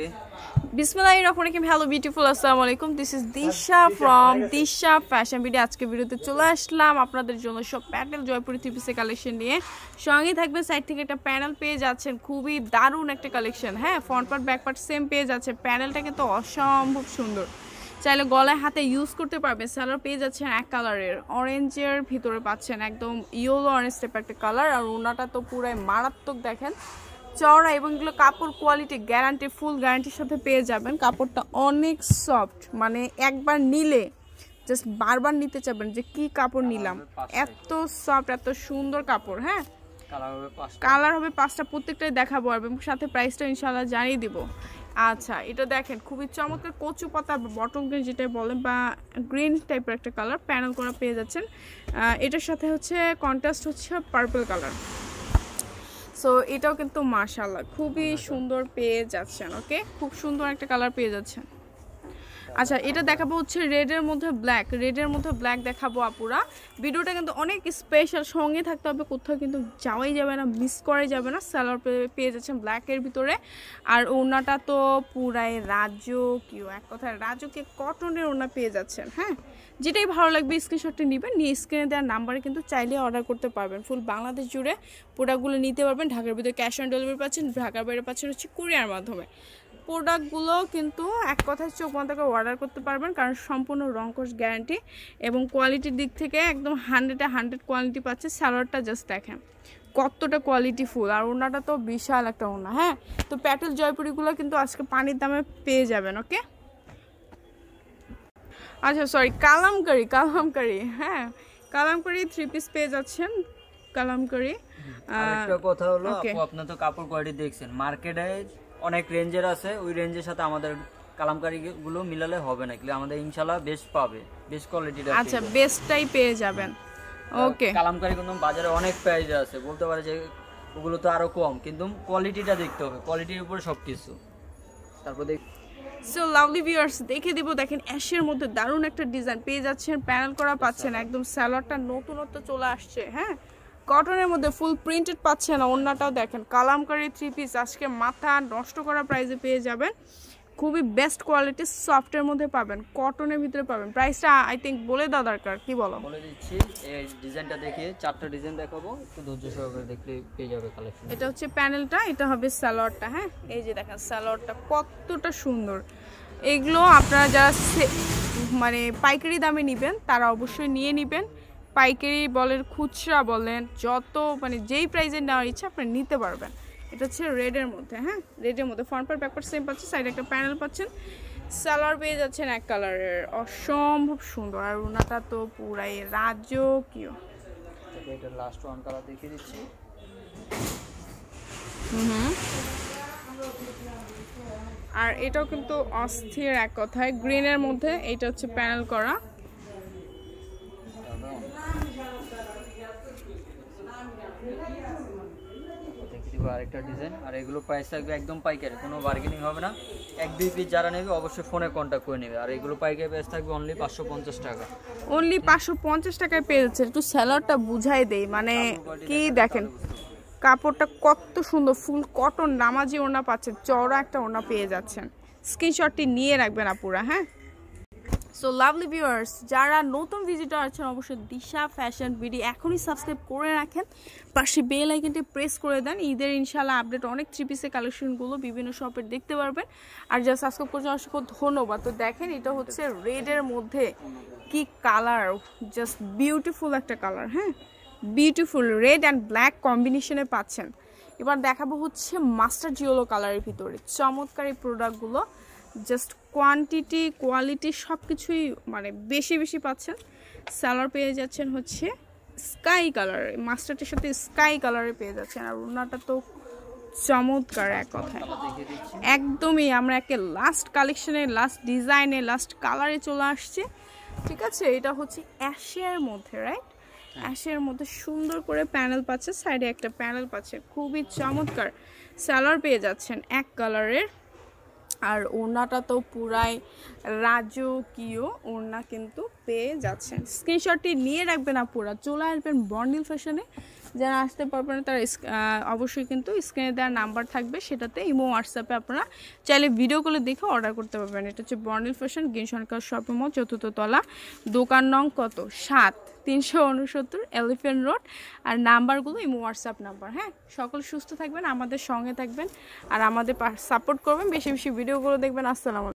করে বিসমিল্লাহির রহমানির রহিম হ্যালো বিউটিফুল আসসালামু আলাইকুম দিস ইজ দিশা ফ্রম হ্যাঁ, দিশা ফ্যাশন ভিডিও আজকে ভিডিওতে চলে আসলাম আপনাদের জন্য সব প্যাটেল জয়পুর থ্রি কালেকশন নিয়ে সঙ্গে থাকবে সাইড থেকে একটা প্যানেল পেয়ে যাচ্ছেন খুবই দারুণ একটা কালেকশন হ্যাঁ front part back part same পেয়ে যাচ্ছে প্যানেলটা কিন্তু অসম্ভব সুন্দর চাইলে গলায় হাতে ইউজ করতে পারবে স্যালার পেয়ে যাচ্ছেন এক কালারের অরেঞ্জের ভিতরে পাচ্ছেন একদম ইয়েলো অরেঞ্জ টাইপ একটা কালার আর ওনাটা তো পুরাই মারাত্মক দেখেন চওড়া এবং এগুলো কাপড় কোয়ালিটি গ্যারান্টি ফুল গ্যারান্টির সাথে পেয়ে যাবেন কাপড়টা অনেক সফট মানে একবার নিলে জাস্ট বারবার নিতে চাবেন যে কি কাপড় নিলাম এত সফট এত সুন্দর কাপড় হ্যাঁ কালার হবে পাঁচটা প্রত্যেকটাই দেখাবো এবং সাথে প্রাইসটা ইনশাল্লাহ জানিয়ে দিব আচ্ছা এটা দেখেন খুবই চমৎকার কচু পাতা বটম গ্রিন যেটা বলেন বা গ্রিন টাইপের একটা কালার প্যানেল করা পেয়ে যাচ্ছেন এটার সাথে হচ্ছে কন্ট্রাস্ট হচ্ছে পার্পল কালার সো এটাও কিন্তু মাশাল্লাহ খুবই সুন্দর পেয়ে যাচ্ছেন ওকে খুব সুন্দর একটা কালার পেয়ে যাচ্ছেন আচ্ছা এটা দেখাবো হচ্ছে রেডের মধ্যে ব্ল্যাক রেডের মধ্যে ব্ল্যাক দেখাবো আপুরা ভিডিওটা কিন্তু অনেক স্পেশাল সঙ্গে থাকতে হবে কোথাও কিন্তু যাওয়াই যাবে না মিস করাই যাবে না স্যালোয়ার পেয়ে যাচ্ছেন ব্ল্যাকের ভিতরে আর ওনাটা তো পুরাই রাজকীয় এক কথায় রাজকীয় কটনের ওনা পেয়ে যাচ্ছেন হ্যাঁ যেটাই ভালো লাগবে স্ক্রিনশটটা নেবেন নিয়ে স্ক্রিনে দেওয়ার নাম্বারে কিন্তু চাইলে অর্ডার করতে পারবেন ফুল বাংলাদেশ জুড়ে প্রোডাক্টগুলো নিতে পারবেন ঢাকার ভিতরে ক্যাশ অন ডেলিভারি পাচ্ছেন ঢাকার বাইরে পাচ্ছেন হচ্ছে কুরিয়ার মাধ্যমে প্রোডাক্টগুলো কিন্তু এক কথায় চোখ মতো করে অর্ডার করতে পারবেন কারণ সম্পূর্ণ রঙকোষ গ্যারান্টি এবং কোয়ালিটির দিক থেকে একদম হান্ড্রেডে হান্ড্রেড কোয়ালিটি পাচ্ছে স্যালোয়ারটা জাস্ট দেখেন কতটা কোয়ালিটি ফুল আর ওনাটা তো বিশাল একটা ওনা হ্যাঁ তো প্যাটেল জয়পুরিগুলো কিন্তু আজকে পানির দামে পেয়ে যাবেন ওকে আচ্ছা সরি কালামকারি কালামকারি হ্যাঁ কালামকারি থ্রি পিস পেয়ে যাচ্ছেন কালামকারি একটা কথা হলো আপনি তো কাপড় কোয়ালিটি দেখছেন মার্কেটে অনেক রেঞ্জের আছে ওই রেঞ্জের সাথে আমাদের কালামকারিগুলো মিলালে হবে না কিন্তু আমাদের ইনশাল্লাহ বেস্ট পাবে বেস্ট কোয়ালিটির আচ্ছা বেস্টটাই পেয়ে যাবেন ওকে কালামকারি কিন্তু বাজারে অনেক প্রাইজ আছে বলতে পারে যে ওগুলো তো আরো কম কিন্তু কোয়ালিটিটা দেখতে হবে কোয়ালিটির উপরে সব কিছু তারপর দেখ সো লাভলি ভিউয়ার্স দেখে দিব দেখেন অ্যাশের মধ্যে দারুণ একটা ডিজাইন পেয়ে যাচ্ছেন প্যানেল করা পাচ্ছেন একদম স্যালাডটা নতুনত্ব চলে আসছে হ্যাঁ কটনের মধ্যে ফুল প্রিন্টেড পাচ্ছে না অন্যটাও দেখেন কালামকারি থ্রি পিস আজকে মাথা নষ্ট করা প্রাইজে পেয়ে যাবেন খুবই বেস্ট কোয়ালিটি সফটের মধ্যে পাবেন কটনের ভিতরে পাবেন প্রাইসটা আই থিঙ্ক বলে দেওয়া দরকার কি বলো বলে দিচ্ছি এই ডিজাইনটা দেখিয়ে চারটা ডিজাইন দেখাবো একটু ধৈর্য সহকারে দেখলে পেয়ে যাবে কালেকশন এটা হচ্ছে প্যানেলটা এটা হবে স্যালোয়ারটা হ্যাঁ এই যে দেখেন স্যালোয়ারটা কতটা সুন্দর এগুলো আপনারা যারা মানে পাইকারি দামে নেবেন তারা অবশ্যই নিয়ে নেবেন পাইকারি বলেন খুচরা বলেন যত মানে যেই প্রাইজে নেওয়ার ইচ্ছা আপনি নিতে পারবেন এটা হচ্ছে রেডের মধ্যে হ্যাঁ রেডের মধ্যে ফ্রন্ট পার ব্যাক সেম পাচ্ছেন সাইডে একটা প্যানেল পাচ্ছেন সালোয়ার পেয়ে যাচ্ছেন এক কালারের অসম্ভব সুন্দর আর ওনাটা তো পুরাই রাজকীয় এটা আর এটাও কিন্তু অস্থির এক কথায় গ্রিনের মধ্যে এটা হচ্ছে প্যানেল করা দিব আরেকটা ডিজাইন আর এগুলো প্রাইস থাকবে একদম পাইকারি কোনো বার্গেনিং হবে না এক দুই পিস যারা নেবে অবশ্যই ফোনে কন্ট্যাক্ট করে নেবে আর এগুলো পাইকারি প্রাইস থাকবে অনলি পাঁচশো পঞ্চাশ টাকা অনলি পাঁচশো পঞ্চাশ টাকায় পেয়ে যাচ্ছে একটু স্যালারটা বুঝাই দেই মানে কি দেখেন কাপড়টা কত সুন্দর ফুল কটন নামাজি ওনা পাচ্ছেন চওড়া একটা ওনা পেয়ে যাচ্ছেন স্ক্রিনশটটি নিয়ে রাখবেন আপুরা হ্যাঁ সো লাভলি ভিউয়ার্স যারা নতুন ভিজিটার আছেন অবশ্যই দিশা ফ্যাশন বিডি এখনই সাবস্ক্রাইব করে রাখেন পাশে বেল আইকনটি প্রেস করে দেন ঈদের ইনশাল্লাহ আপডেট অনেক থ্রি পিসের কালেকশনগুলো বিভিন্ন শপের দেখতে পারবেন আর যারা সাবস্ক্রাইব করছেন অসংখ্য ধন্যবাদ তো দেখেন এটা হচ্ছে রেডের মধ্যে কি কালার জাস্ট বিউটিফুল একটা কালার হ্যাঁ বিউটিফুল রেড অ্যান্ড ব্ল্যাক কম্বিনেশনে পাচ্ছেন এবার দেখাবো হচ্ছে মাস্টার জিওলো কালারের ভিতরে চমৎকার এই প্রোডাক্টগুলো জাস্ট কোয়ান্টিটি কোয়ালিটি সব কিছুই মানে বেশি বেশি পাচ্ছেন স্যালার পেয়ে যাচ্ছেন হচ্ছে স্কাই কালার মাস্টারটির সাথে স্কাই কালারে পেয়ে যাচ্ছেন আর ওনাটা তো চমৎকার এক কথায় একদমই আমরা একে লাস্ট কালেকশনে লাস্ট ডিজাইনে লাস্ট কালারে চলে আসছে ঠিক আছে এটা হচ্ছে অ্যাশের মধ্যে রাইট অ্যাশের মধ্যে সুন্দর করে প্যানেল পাচ্ছে সাইডে একটা প্যানেল পাচ্ছে খুবই চমৎকার স্যালার পেয়ে যাচ্ছেন এক কালারের আর ওড়নাটা তো পুরাই রাজকীয় ওড়না কিন্তু পেয়ে যাচ্ছেন স্ক্রিনশটটি নিয়ে রাখবেন আপুরা চলে আসবেন বন্ডিল ফ্যাশনে যারা আসতে পারবে না তারা অবশ্যই কিন্তু স্ক্রিনে দেওয়ার নাম্বার থাকবে সেটাতে ইমো হোয়াটসঅ্যাপে আপনারা চাইলে ভিডিওগুলো দেখে অর্ডার করতে পারবেন এটা হচ্ছে Bornil fashion green Sarkar shopping mall চতুর্থ তলা দোকান নং কত সাত তিনশো উনসত্তর এলিফেন্ট রোড আর নাম্বারগুলো ইমো হোয়াটসঅ্যাপ নাম্বার হ্যাঁ সকল সুস্থ থাকবেন আমাদের সঙ্গে থাকবেন আর আমাদের সাপোর্ট করবেন বেশি বেশি ভিডিওগুলো দেখবেন আসসালাম